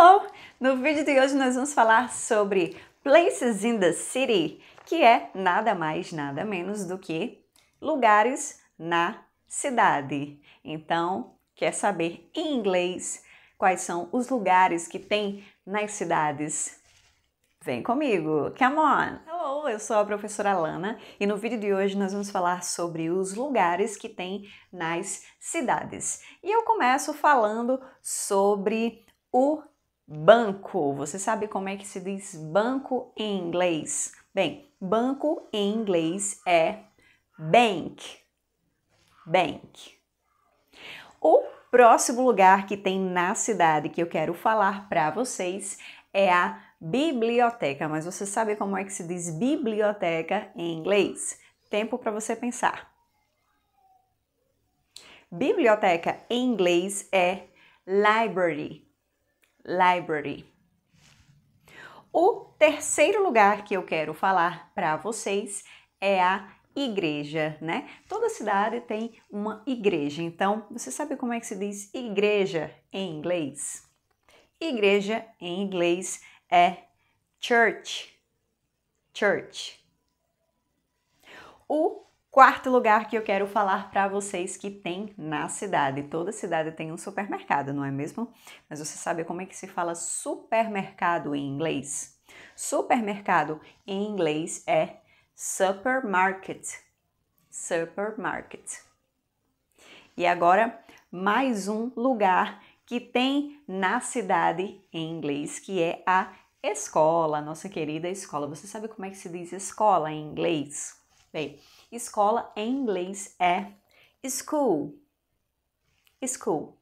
Hello! No vídeo de hoje nós vamos falar sobre Places in the City, que é nada mais, nada menos do que lugares na cidade. Então, quer saber em inglês quais são os lugares que tem nas cidades? Vem comigo! Come on! Hello, eu sou a professora Lana e no vídeo de hoje nós vamos falar sobre os lugares que tem nas cidades. E eu começo falando sobre o banco. Você sabe como é que se diz banco em inglês? Bem, banco em inglês é bank. Bank. O próximo lugar que tem na cidade que eu quero falar para vocês é a biblioteca, mas você sabe como é que se diz biblioteca em inglês? Tempo para você pensar. Biblioteca em inglês é library library. O terceiro lugar que eu quero falar para vocês é a igreja, né? Toda cidade tem uma igreja. Então, você sabe como é que se diz igreja em inglês? Igreja em inglês é church. Church. O Quarto lugar que eu quero falar para vocês que tem na cidade. Toda cidade tem um supermercado, não é mesmo? Mas você sabe como é que se fala supermercado em inglês? Supermercado em inglês é supermarket. Supermarket. E agora, mais um lugar que tem na cidade em inglês, que é a escola, nossa querida escola. Você sabe como é que se diz escola em inglês? Bem, escola em inglês é school. School.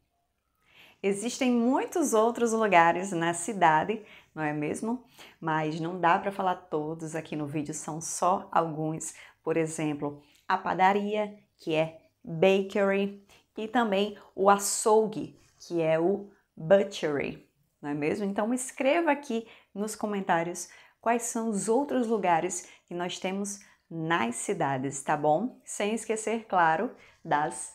Existem muitos outros lugares na cidade, não é mesmo? Mas não dá para falar todos aqui no vídeo, são só alguns. Por exemplo, a padaria, que é bakery, e também o açougue, que é o butchery, não é mesmo? Então escreva aqui nos comentários quais são os outros lugares que nós temos nas cidades, tá bom? Sem esquecer, claro, das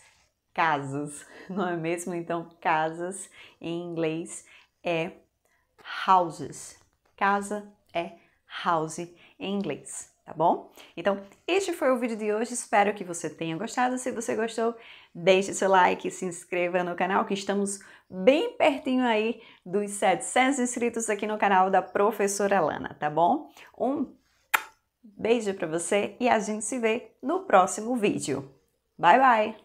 casas, não é mesmo? Então, casas em inglês é houses. Casa é house em inglês, tá bom? Então, este foi o vídeo de hoje. Espero que você tenha gostado. Se você gostou, deixe seu like, se inscreva no canal, que estamos bem pertinho aí dos 700 inscritos aqui no canal da professora Lana, tá bom? Um Beijo para você e a gente se vê no próximo vídeo. Bye bye!